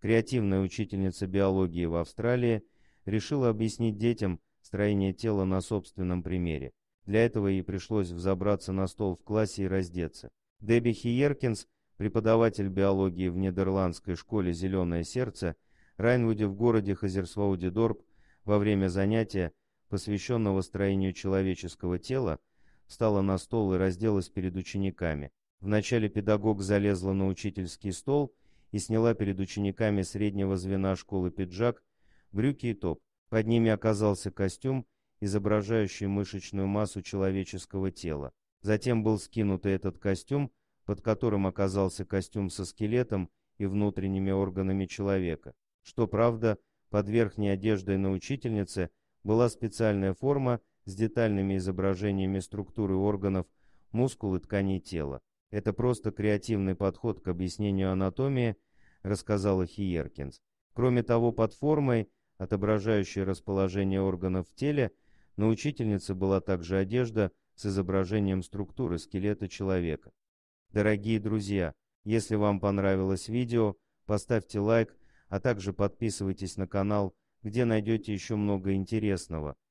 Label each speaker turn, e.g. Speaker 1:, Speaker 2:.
Speaker 1: Креативная учительница биологии в Австралии решила объяснить детям строение тела на собственном примере. Для этого ей пришлось взобраться на стол в классе и раздеться. Дебби Хиеркинс, преподаватель биологии в нидерландской школе «Зеленое сердце», Райнвуде в городе Хазерсвауде-Дорп во время занятия, посвященного строению человеческого тела, встала на стол и разделась перед учениками. Вначале педагог залезла на учительский стол и, и сняла перед учениками среднего звена школы пиджак, брюки и топ. Под ними оказался костюм, изображающий мышечную массу человеческого тела. Затем был скинут и этот костюм, под которым оказался костюм со скелетом и внутренними органами человека. Что правда, под верхней одеждой на учительнице была специальная форма с детальными изображениями структуры органов, мускул и тканей тела. Это просто креативный подход к объяснению анатомии, рассказала Хиеркинс. Кроме того, под формой, отображающей расположение органов в теле, на учительнице была также одежда с изображением структуры скелета человека. Дорогие друзья, если вам понравилось видео, поставьте лайк, а также подписывайтесь на канал, где найдете еще много интересного –